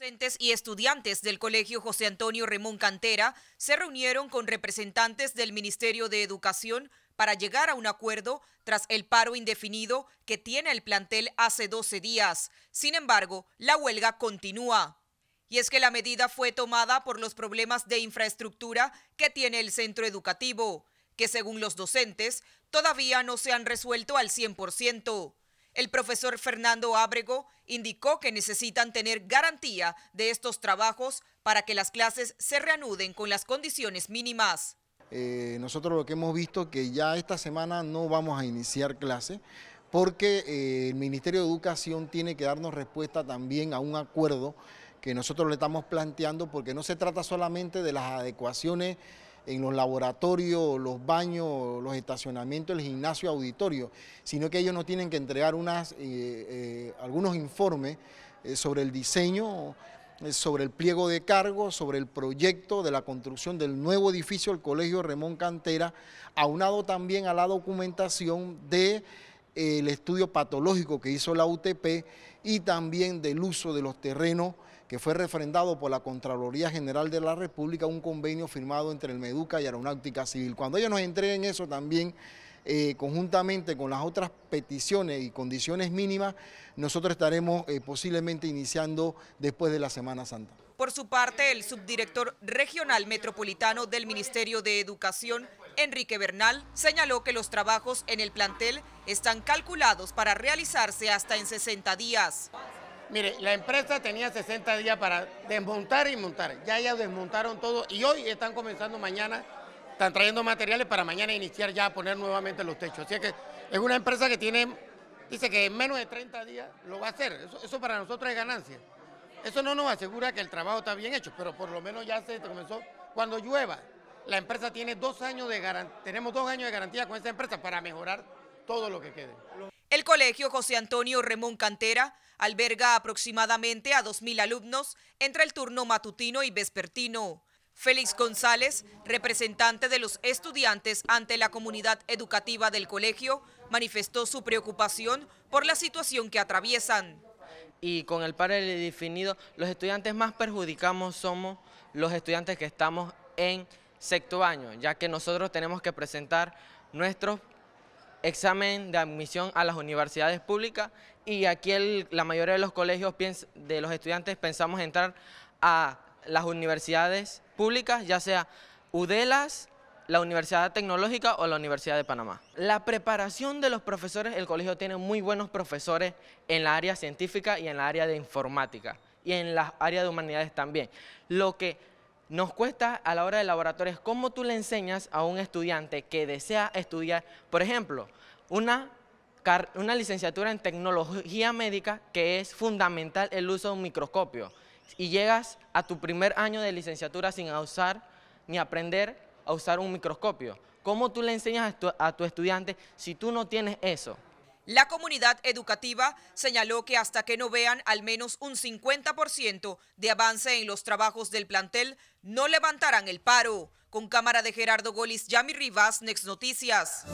Docentes y estudiantes del Colegio José Antonio Remón Cantera se reunieron con representantes del Ministerio de Educación para llegar a un acuerdo tras el paro indefinido que tiene el plantel hace 12 días. Sin embargo, la huelga continúa. Y es que la medida fue tomada por los problemas de infraestructura que tiene el centro educativo, que según los docentes todavía no se han resuelto al 100%. El profesor Fernando Ábrego indicó que necesitan tener garantía de estos trabajos para que las clases se reanuden con las condiciones mínimas. Eh, nosotros lo que hemos visto es que ya esta semana no vamos a iniciar clase porque eh, el Ministerio de Educación tiene que darnos respuesta también a un acuerdo que nosotros le estamos planteando porque no se trata solamente de las adecuaciones en los laboratorios, los baños, los estacionamientos, el gimnasio, auditorio, sino que ellos nos tienen que entregar eh, eh, algunos informes eh, sobre el diseño, sobre el pliego de cargos, sobre el proyecto de la construcción del nuevo edificio del Colegio Remón Cantera, aunado también a la documentación de estudio patológico que hizo la UTP y también del uso de los terrenos que fue refrendado por la Contraloría General de la República un convenio firmado entre el Meduca y Aeronáutica Civil. Cuando ellos nos entreguen eso también, eh, conjuntamente con las otras peticiones y condiciones mínimas, nosotros estaremos eh, posiblemente iniciando después de la Semana Santa. Por su parte, el subdirector regional metropolitano del Ministerio de Educación, Enrique Bernal, señaló que los trabajos en el plantel están calculados para realizarse hasta en 60 días. Mire, la empresa tenía 60 días para desmontar y montar. Ya ya desmontaron todo y hoy están comenzando mañana, están trayendo materiales para mañana iniciar ya a poner nuevamente los techos. Así que es una empresa que tiene, dice que en menos de 30 días lo va a hacer. Eso, para nosotros es ganancia. Eso no nos asegura que el trabajo está bien hecho, pero por lo menos ya se comenzó. Cuando llueva, la empresa tiene dos años de garantía, tenemos dos años de garantía con esa empresa para mejorar todo lo que quede. El colegio José Antonio Remón Cantera alberga aproximadamente a 2.000 alumnos entre el turno matutino y vespertino. Félix González, representante de los estudiantes ante la comunidad educativa del colegio, manifestó su preocupación por la situación que atraviesan. Y con el del definido, los estudiantes más perjudicados somos los estudiantes que estamos en sexto año, ya que nosotros tenemos que presentar nuestros examen de admisión a las universidades públicas y aquí la mayoría de los colegios de los estudiantes pensamos entrar a las universidades públicas, ya sea UDELAS, la Universidad Tecnológica o la Universidad de Panamá. La preparación de los profesores, el colegio tiene muy buenos profesores en la área científica y en la área de informática y en la área de humanidades también. Lo que nos cuesta a la hora de laboratorios cómo tú le enseñas a un estudiante que desea estudiar, por ejemplo, una, licenciatura en tecnología médica que es fundamental el uso de un microscopio y llegas a tu primer año de licenciatura sin usar ni aprender a usar un microscopio. ¿Cómo tú le enseñas a a tu estudiante si tú no tienes eso? La comunidad educativa señaló que hasta que no vean al menos un 50% de avance en los trabajos del plantel, no levantarán el paro. Con cámara de Gerardo Golis, Yami Rivas, Next Noticias.